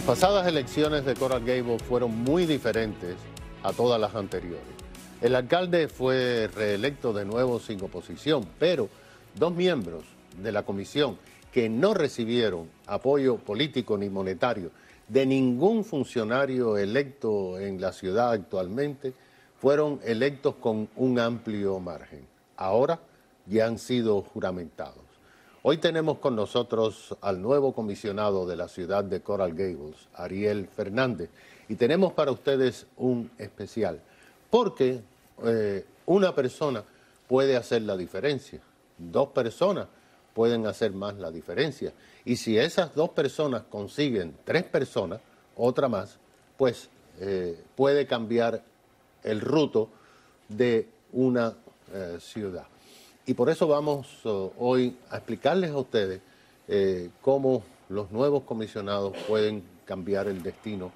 Las pasadas elecciones de Coral Gable fueron muy diferentes a todas las anteriores. El alcalde fue reelecto de nuevo sin oposición, pero dos miembros de la comisión que no recibieron apoyo político ni monetario de ningún funcionario electo en la ciudad actualmente, fueron electos con un amplio margen. Ahora ya han sido juramentados. Hoy tenemos con nosotros al nuevo comisionado de la ciudad de Coral Gables, Ariel Fernández, y tenemos para ustedes un especial, porque eh, una persona puede hacer la diferencia, dos personas pueden hacer más la diferencia, y si esas dos personas consiguen tres personas, otra más, pues eh, puede cambiar el ruto de una eh, ciudad. Y por eso vamos oh, hoy a explicarles a ustedes eh, cómo los nuevos comisionados pueden cambiar el destino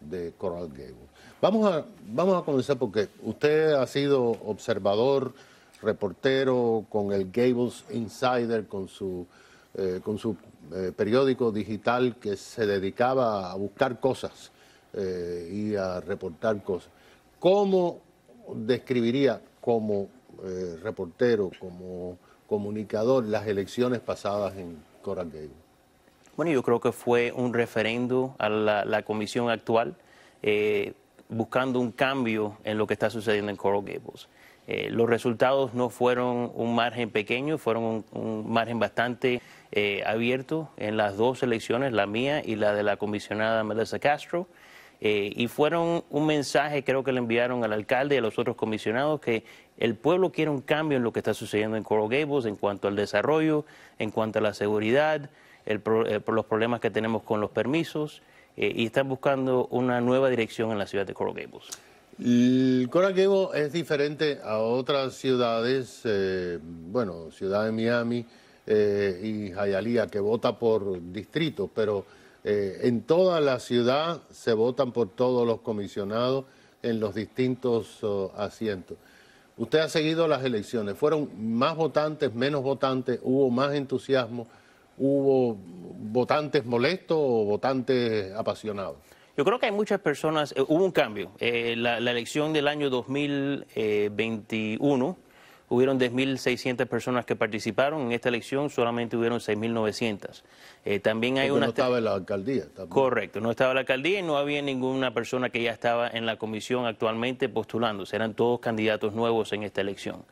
de Coral Gables. Vamos a, vamos a comenzar porque usted ha sido observador, reportero con el Gables Insider, con su, eh, con su eh, periódico digital que se dedicaba a buscar cosas y a reportar cosas. ¿Cómo describiría como eh, reportero, como comunicador, las elecciones pasadas en Coral Gables? Bueno, yo creo que fue un referendo a la, comisión actual, eh, buscando un cambio en lo que está sucediendo en Coral Gables. Eh, los resultados no fueron un margen pequeño, fueron un, margen bastante abierto en las dos elecciones, la mía y la de la comisionada Melissa Castro. y fueron un mensaje, creo que le enviaron al alcalde y a los otros comisionados, que el pueblo quiere un cambio en lo que está sucediendo en Coral Gables en cuanto al desarrollo, en cuanto a la seguridad, eh, los problemas que tenemos con los permisos eh, y están buscando una nueva dirección en la ciudad de Coral Gables. El Coral Gables es diferente a otras ciudades, eh, bueno, ciudad de Miami y Hialeah, que vota por distritos, pero en toda la ciudad se votan por todos los comisionados en los distintos oh, asientos. Usted ha seguido las elecciones. Fueron más votantes, menos votantes, hubo más entusiasmo, hubo votantes molestos o votantes apasionados. Yo creo que hay muchas personas, eh, hubo un cambio. Eh, la, la, elección del año 2021 hubieron 10.600 personas que participaron, en esta elección solamente hubieron 6.900. Eh, también hay una... No estaba la alcaldía. Correcto, no estaba la alcaldía y no había ninguna persona que ya estaba en la comisión actualmente postulando. eran todos candidatos nuevos en esta elección.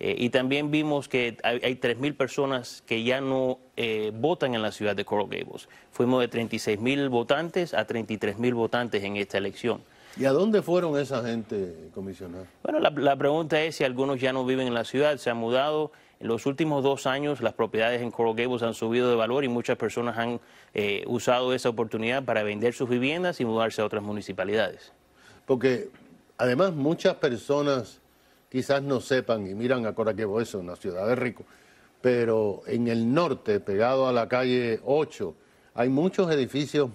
Eh, y también vimos que hay, 3.000 personas que ya no eh, votan en la ciudad de Coral Gables. Fuimos de 36.000 votantes a 33.000 votantes en esta elección. ¿Y a dónde fueron esa gente, comisionado? Bueno, la, pregunta es si algunos ya no viven en la ciudad, se han mudado. En los últimos dos años las propiedades en Coral han subido de valor y muchas personas han eh, usado esa oportunidad para vender sus viviendas y mudarse a otras municipalidades. Porque además muchas personas quizás no sepan y miran a Coral Gables, es una ciudad de rico, pero en el norte, pegado a la calle 8, hay muchos edificios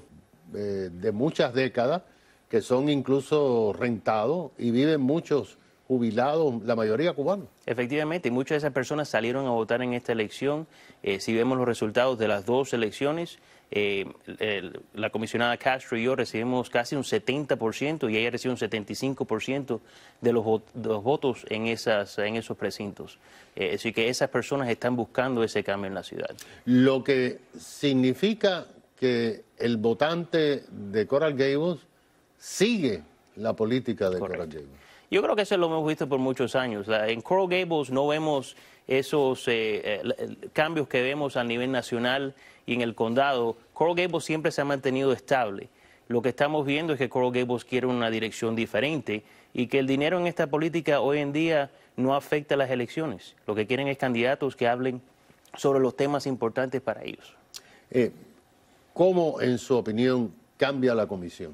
eh, de muchas décadas que son incluso rentados y viven muchos jubilados, la mayoría cubanos. Efectivamente, muchas de esas personas salieron a votar en esta elección. Eh, si vemos los resultados de las dos elecciones, eh, la comisionada Castro y yo recibimos casi un 70% y ella recibe un 75% de los, de votos en, esas, en esos precintos. Eh, así que esas personas están buscando ese cambio en la ciudad. Lo que significa que el votante de Coral Gables sigue la política de Coral Gables. Yo creo que eso lo hemos visto por muchos años. En Coral Gables no vemos esos eh, eh, cambios que vemos a nivel nacional y en el condado. Coral Gables siempre se ha mantenido estable. Lo que estamos viendo es que Coral Gables quiere una dirección diferente y que el dinero en esta política hoy en día no afecta a las elecciones. Lo que quieren es candidatos que hablen sobre los temas importantes para ellos. Eh, ¿Cómo, en su opinión, cambia la comisión?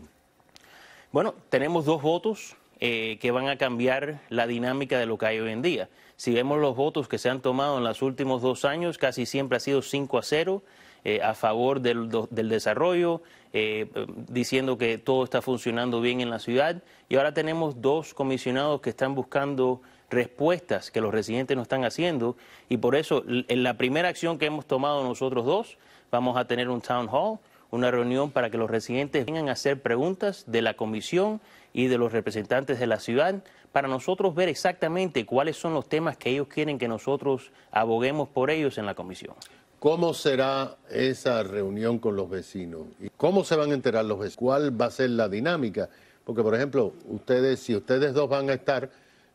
Bueno, tenemos dos votos eh, que van a cambiar la dinámica de lo que hay hoy en día. Si vemos los votos que se han tomado en los últimos dos años, casi siempre ha sido 5 a 0 eh, a favor del, del desarrollo, eh, diciendo que todo está funcionando bien en la ciudad. Y ahora tenemos dos comisionados que están buscando respuestas que los residentes no están haciendo y por eso en la primera acción que hemos tomado nosotros dos, vamos a tener un town hall una reunión para que los residentes vengan a hacer preguntas de la comisión y de los representantes de la ciudad para nosotros ver exactamente cuáles son los temas que ellos quieren que nosotros aboguemos por ellos en la comisión. ¿Cómo será esa reunión con los vecinos? ¿Y ¿Cómo se van a enterar los vecinos? ¿Cuál va a ser la dinámica? Porque, por ejemplo, ustedes, si ustedes dos van a estar,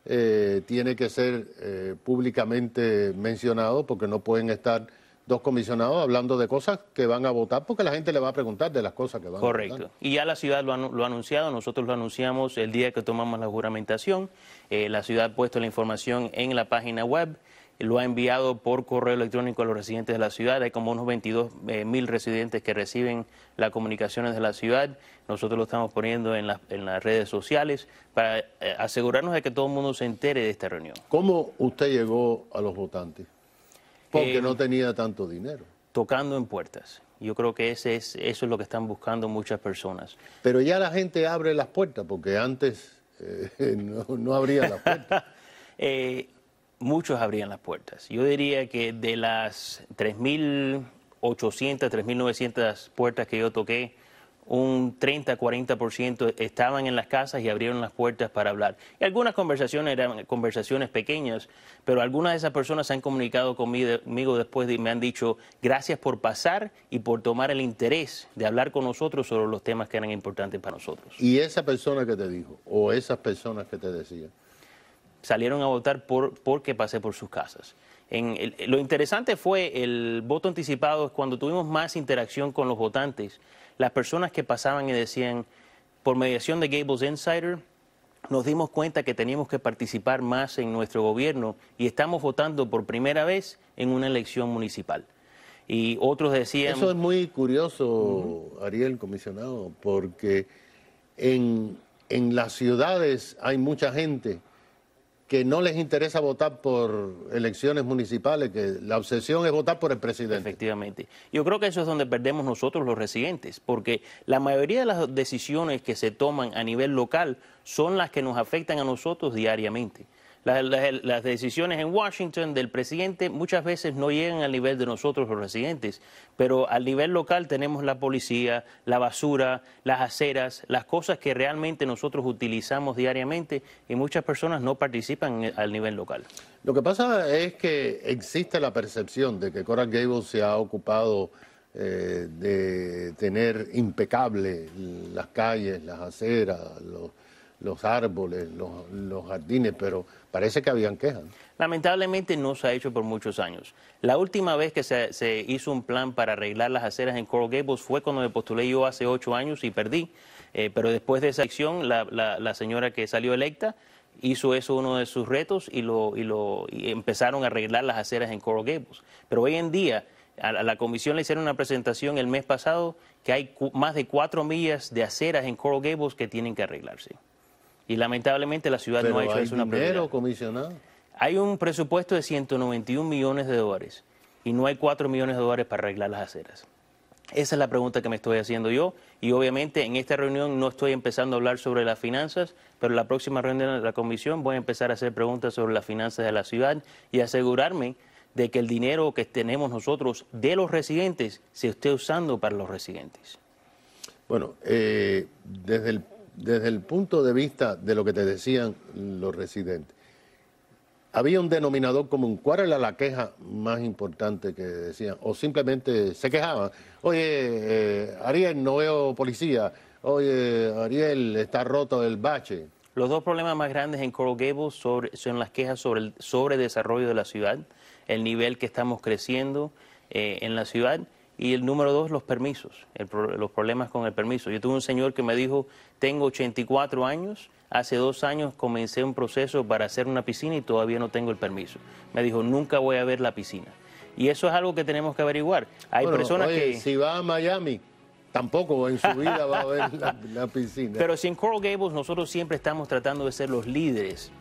eh, tiene que ser eh, públicamente mencionado porque no pueden estar dos comisionados hablando de cosas que van a votar, porque la gente le va a preguntar de las cosas que van a votar. Correcto. Y ya la ciudad lo ha, anunciado, nosotros lo anunciamos el día que tomamos la juramentación. Eh, la ciudad ha puesto la información en la página web lo ha enviado por correo electrónico a los residentes de la ciudad. Hay como unos 22 eh, mil residentes que reciben las comunicaciones de la ciudad. Nosotros lo estamos poniendo en, en las redes sociales para eh, asegurarnos de que todo el mundo se entere de esta reunión. ¿Cómo usted llegó a los votantes? Porque no tenía tanto dinero. Tocando en puertas. Yo creo que ese es, eso es lo que están buscando muchas personas. Pero ya la gente abre las puertas, porque antes eh, no, no, las puertas. Eh, muchos abrían las puertas. Yo diría que de las 3.800, 3.900 puertas que yo toqué, un 30-40% estaban en las casas y abrieron las puertas para hablar. Y algunas conversaciones eran conversaciones pequeñas, pero algunas de esas personas se han comunicado conmigo después y me han dicho gracias por pasar y por tomar el interés de hablar con nosotros sobre los temas que eran importantes para nosotros. ¿Y esa persona que te dijo o esas personas que te decían? salieron a votar por, porque pasé por sus casas. lo interesante fue el voto anticipado, es cuando tuvimos más interacción con los votantes. Las personas que pasaban y decían, por mediación de Gables Insider, nos dimos cuenta que teníamos que participar más en nuestro gobierno y estamos votando por primera vez en una elección municipal. Y otros decían... Eso es muy curioso, Ariel, comisionado, porque en, en las ciudades hay mucha gente que no les interesa votar por elecciones municipales, que la obsesión es votar por el presidente. Efectivamente. Yo creo que eso es donde perdemos nosotros los residentes, porque la mayoría de las decisiones que se toman a nivel local son las que nos afectan a nosotros diariamente. Las, decisiones en Washington del presidente muchas veces no llegan al nivel de nosotros los residentes, pero al nivel local tenemos la policía, la basura, las aceras, las cosas que realmente nosotros utilizamos diariamente y muchas personas no participan al nivel local. Lo que pasa es que existe la percepción de que Coral Gable se ha ocupado eh, de tener impecable las calles, las aceras, los los árboles, los, jardines, pero parece que habían quejas. Lamentablemente no se ha hecho por muchos años. La última vez que se, hizo un plan para arreglar las aceras en Coral Gables fue cuando me postulé yo hace ocho años y perdí. Eh, pero después de esa elección, la, señora que salió electa hizo eso uno de sus retos y, lo, y empezaron a arreglar las aceras en Coral Gables. Pero hoy en día a la comisión le hicieron una presentación el mes pasado que hay más de cuatro millas de aceras en Coral Gables que tienen que arreglarse. Y lamentablemente la ciudad no ha hecho eso una dinero comisionado. Hay un presupuesto de 191 millones de dólares y no hay 4 millones de dólares para arreglar las aceras. Esa es la pregunta que me estoy haciendo yo y obviamente en esta reunión no estoy empezando a hablar sobre las finanzas, pero en la próxima reunión de la comisión voy a empezar a hacer preguntas sobre las finanzas de la ciudad y asegurarme de que el dinero que tenemos nosotros de los residentes se esté usando para los residentes. Bueno, eh, desde el desde el punto de vista de lo que te decían los residentes, había un denominador común. ¿Cuál era la queja más importante que decían? O simplemente se quejaban. Oye, eh, Ariel, no veo policía. Oye, Ariel, está roto el bache. Los dos problemas más grandes en Coral Gables son las quejas sobre el sobredesarrollo de la ciudad, el nivel que estamos creciendo eh, en la ciudad y el número dos, los permisos, los problemas con el permiso. Yo tuve un señor que me dijo, tengo 84 años, hace dos años comencé un proceso para hacer una piscina y todavía no tengo el permiso. Me dijo, nunca voy a ver la piscina. Y eso es algo que tenemos que averiguar. Hay personas que... Si va a Miami, Tampoco en su vida va a ver la, la, piscina. Pero si en Coral Gables nosotros siempre estamos tratando de ser los líderes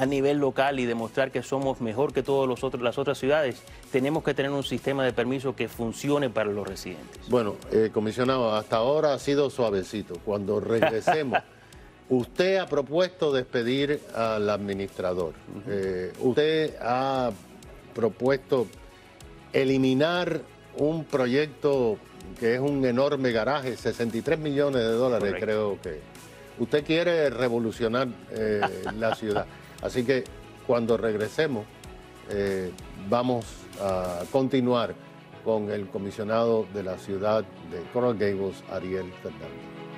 a nivel local y demostrar que somos mejor que todas las otras ciudades, tenemos que tener un sistema de permiso... que funcione para los residentes. Bueno, eh, comisionado, hasta ahora ha sido suavecito. Cuando regresemos, usted ha propuesto despedir al administrador. Eh, usted ha propuesto eliminar un proyecto que es un enorme garaje, 63 millones de dólares creo que. Usted quiere revolucionar eh, la ciudad. Así que cuando regresemos eh, vamos a continuar con el comisionado de la ciudad de Coral Gables, Ariel Fernández.